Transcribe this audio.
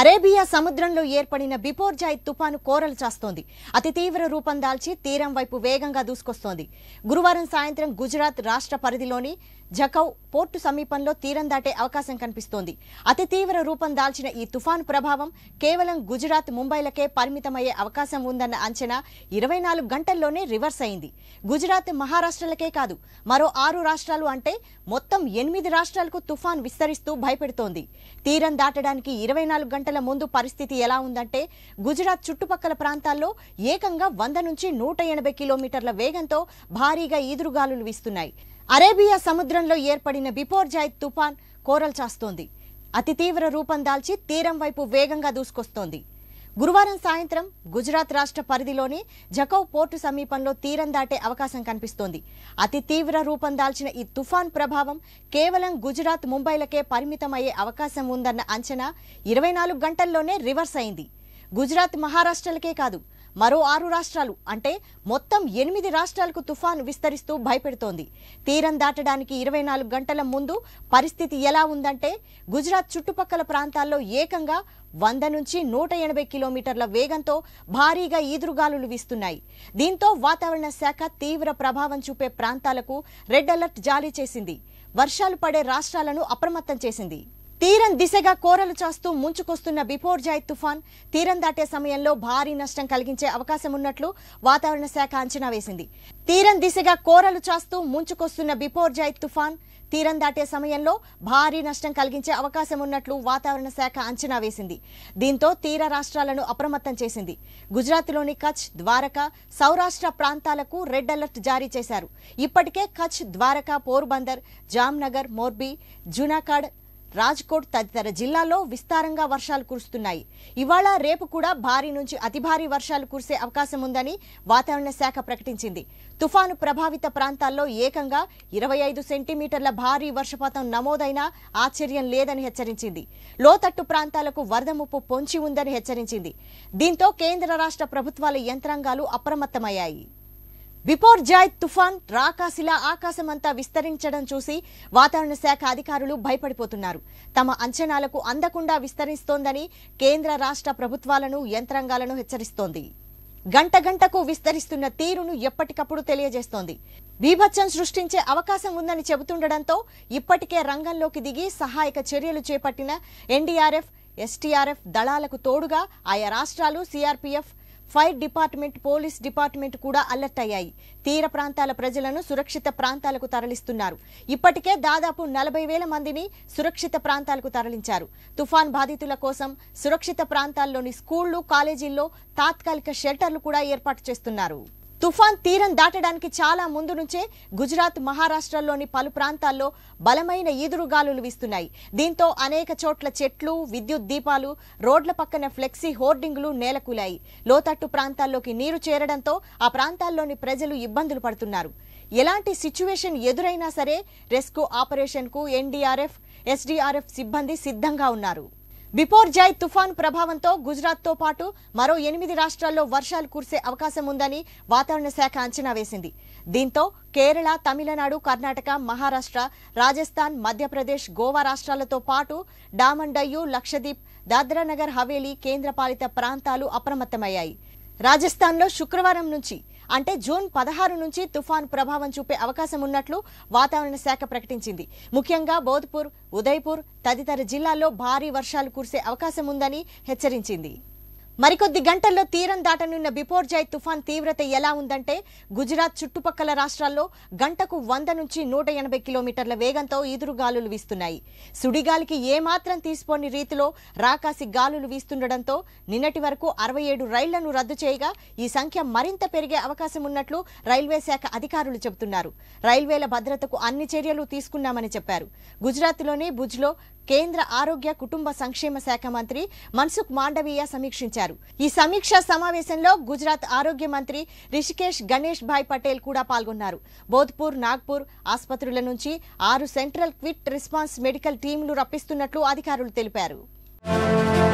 Arabia సముద్రంలో ఏర్పడిన బిపోర్జాయ్ తుపాను కోరలు చాస్తోంది అతి తీవ్ర రూపం దాల్చి తీరం వైపు వేగంగా దూసుకొస్తోంది గురువారం సాయంత్రం గుజరాత్ రాష్ట్ర పరిధిలోని జకౌ పోర్టు సమీపంలో తీరం దాటే అవకాశం కనిపిస్తోంది అతి తీవ్ర రూపం దాల్చిన ఈ తుఫాన్ ప్రభావం కేవలం గుజరాత్ ముంబైలకే పరిమితమయ్యే అవకాశం ఉందన్న అంచనా ఇరవై నాలుగు గంటల్లోనే రివర్స్ అయింది గుజరాత్ మహారాష్ట్రలకే కాదు మరో ఆరు రాష్ట్రాలు అంటే మొత్తం ఎనిమిది రాష్ట్రాలకు తుఫాన్ విస్తరిస్తూ భయపెడుతోంది తీరం దాటడానికి ఇరవై నాలుగు గంటల ముందు పరిస్థితి ఎలా ఉందంటే గుజరాత్ చుట్టుపక్కల ప్రాంతాల్లో ఏకంగా వంద నుంచి నూట ఎనభై కిలోమీటర్ల వేగంతో భారీగా ఈదురుగాలులు వీస్తున్నాయి అరేబియా సముద్రంలో ఏర్పడిన బిపోర్జాయ్ తుఫాన్ కోరల్ చాస్తోంది అతి తీవ్ర రూపం దాల్చి తీరం వైపు వేగంగా దూసుకొస్తోంది గురువారం సాయంత్రం గుజరాత్ రాష్ట్ర పరిధిలోని జకౌ పోర్టు సమీపంలో తీరం దాటే అవకాశం కనిపిస్తోంది అతి తీవ్ర రూపం దాల్చిన ఈ తుఫాన్ ప్రభావం కేవలం గుజరాత్ ముంబైలకే పరిమితమయ్యే అవకాశం ఉందన్న అంచనా ఇరవై నాలుగు గంటల్లోనే రివర్స్ అయింది గుజరాత్ మహారాష్ట్రలకే కాదు మరో ఆరు రాష్ట్రాలు అంటే మొత్తం ఎనిమిది రాష్ట్రాలకు తుఫాను విస్తరిస్తూ భయపెడుతోంది తీరం దాటడానికి ఇరవై నాలుగు గంటల ముందు పరిస్థితి ఎలా ఉందంటే గుజరాత్ చుట్టుపక్కల ప్రాంతాల్లో ఏకంగా వంద నుంచి నూట ఎనభై కిలోమీటర్ల వేగంతో భారీగా ఈదురుగాలులు వీస్తున్నాయి దీంతో వాతావరణ శాఖ తీవ్ర ప్రభావం చూపే ప్రాంతాలకు రెడ్ అలర్ట్ జారీ చేసింది వర్షాలు పడే రాష్ట్రాలను అప్రమత్తం చేసింది తీరం దిశగా కోరలు చాస్తూ ముంచుకొస్తున్న బిపోర్జాయ్ తుఫాన్ తీరం దాటే సమయంలో భారీ నష్టం కలిగించే అవకాశం ఉన్నట్లు వాతావరణ శాఖ అంచనా వేసింది తీరం దిశగా కోరలు చాస్తూ ముంచుకొస్తున్న బిపోర్జాయ్ తుఫాన్ తీరం దాటే సమయంలో భారీ నష్టం కలిగించే అవకాశం ఉన్నట్లు వాతావరణ శాఖ అంచనా వేసింది దీంతో తీర రాష్ట్రాలను అప్రమత్తం చేసింది గుజరాత్లోని కచ్ ద్వారకా సౌరాష్ట్ర ప్రాంతాలకు రెడ్ అలర్ట్ జారీ చేశారు ఇప్పటికే కచ్ ద్వారకా పోర్బందర్ జామ్నగర్ మోర్బీ జునాకాడ్ రాజ్కోట్ తదితర జిల్లాల్లో విస్తారంగా వర్షాలు కురుస్తున్నాయి ఇవాళ రేపు కూడా భారీ నుంచి అతి భారీ వర్షాలు కురిసే అవకాశం ఉందని వాతావరణ శాఖ ప్రకటించింది తుఫాను ప్రభావిత ప్రాంతాల్లో ఏకంగా ఇరవై ఐదు సెంటీమీటర్ల భారీ వర్షపాతం నమోదైనా ఆశ్చర్యం లేదని హెచ్చరించింది లోతట్టు ప్రాంతాలకు వరద ముప్పు పొంచి ఉందని హెచ్చరించింది దీంతో కేంద్ర రాష్ట్ర ప్రభుత్వాల యంత్రాంగాలు అప్రమత్తమయ్యాయి విపోర్జాయ్ తుఫాన్ రాకాశిలా ఆకాశమంతా విస్తరించడం చూసి వాతావరణ శాఖ అధికారులు భయపడిపోతున్నారు తమ అంచనాలకు అందకుండా విస్తరిస్తోందని కేంద్ర రాష్ట్ర ప్రభుత్వాలను యంత్రాంగాలను హెచ్చరిస్తోంది గంట గంటకు విస్తరిస్తున్న తీరును ఎప్పటికప్పుడు తెలియజేస్తోంది బీభత్సం సృష్టించే అవకాశం ఉందని చెబుతుండటంతో ఇప్పటికే రంగంలోకి దిగి సహాయక చర్యలు చేపట్టిన ఎన్డీఆర్ఎఫ్ ఎస్టీఆర్ఎఫ్ దళాలకు తోడుగా ఆయా రాష్ట్రాలు CRPF fire department police department కూడా అలర్ట్ అయ్యాయి తీర ప్రాంతాల ప్రజలను సురక్షిత ప్రాంతాలకు తరలిస్తున్నారు ఇప్పటికే దాదాపు నలభై వేల మందిని సురక్షిత ప్రాంతాలకు తరలించారు తుఫాన్ బాధితుల కోసం సురక్షిత ప్రాంతాల్లోని స్కూళ్లు కాలేజీల్లో తాత్కాలిక షెల్టర్లు కూడా ఏర్పాటు చేస్తున్నారు తుఫాన్ తీరం దాటడానికి చాలా ముందు నుంచే గుజరాత్ మహారాష్ట్రలోని పలు ప్రాంతాల్లో బలమైన ఈదురుగాలులు వీస్తున్నాయి దీంతో అనేక చోట్ల చెట్లు విద్యుత్ దీపాలు రోడ్ల పక్కన ఫ్లెక్సీ హోర్డింగ్లు నేలకూలాయి లోతట్టు ప్రాంతాల్లోకి నీరు చేరడంతో ఆ ప్రాంతాల్లోని ప్రజలు ఇబ్బందులు పడుతున్నారు ఎలాంటి సిచ్యువేషన్ ఎదురైనా సరే రెస్క్యూ ఆపరేషన్కు ఎన్డీఆర్ఎఫ్ ఎస్డీఆర్ఎఫ్ సిబ్బంది సిద్ధంగా ఉన్నారు బిపోర్జాయ్ తుఫాన్ ప్రభావంతో గుజరాత్తో పాటు మరో ఎనిమిది రాష్ట్రాల్లో వర్షాలు కురిసే అవకాశం ఉందని వాతావరణ శాఖ అంచనా వేసింది దీంతో కేరళ తమిళనాడు కర్ణాటక మహారాష్ట్ర రాజస్థాన్ మధ్యప్రదేశ్ గోవా రాష్ట్రాలతో పాటు డామండయ్యు లక్షద్వీప్ దాద్రానగర్ హవేలీ కేంద్రపాలిత ప్రాంతాలు అప్రమత్తమయ్యాయి రాజస్థాన్లో శుక్రవారం నుంచి అంటే జూన్ పదహారు నుంచి తుఫాన్ ప్రభావం చూపే అవకాశం ఉన్నట్లు వాతావరణ శాఖ ప్రకటించింది ముఖ్యంగా బోధ్పూర్ ఉదయ్పూర్ తదితర జిల్లాల్లో భారీ వర్షాలు కురిసే అవకాశం ఉందని హెచ్చరించింది మరికొద్ది గంటల్లో తీరం దాటనున్న బిపోర్జాయ్ తుఫాన్ తీవ్రత ఎలా ఉందంటే గుజరాత్ చుట్టుపక్కల రాష్ట్రాల్లో గంటకు వంద నుంచి నూట ఎనభై కిలోమీటర్ల వేగంతో ఈదురుగాలులు వీస్తున్నాయి సుడిగాలికి ఏమాత్రం తీసుకోని రీతిలో రాకాసి గాలులు వీస్తుండటంతో నిన్నటి వరకు అరవై ఏడు రైళ్లను రద్దు చేయగా ఈ సంఖ్య మరింత పెరిగే అవకాశం ఉన్నట్లు రైల్వే శాఖ అధికారులు చెబుతున్నారు రైల్వేల భద్రతకు అన్ని చర్యలు తీసుకున్నామని చెప్పారు గుజరాత్లోని భుజ్లో కేంద్ర ఆరోగ్య కుటుంబ సంక్షేమ శాఖ మంత్రి మన్సుఖ్ మాండవీయ సమీక్షించారు చేశారు ఈ సమీక్ష సమావేశంలో గుజరాత్ ఆరోగ్య మంత్రి రిషికేష్ గణేష్ భాయ్ పటేల్ కూడా పాల్గొన్నారు బోధ్పూర్ నాగ్పూర్ ఆసుపత్రుల నుంచి ఆరు సెంట్రల్ క్విట్ రెస్పాన్స్ మెడికల్ టీంలు రప్పిస్తున్నట్లు అధికారులు తెలిపారు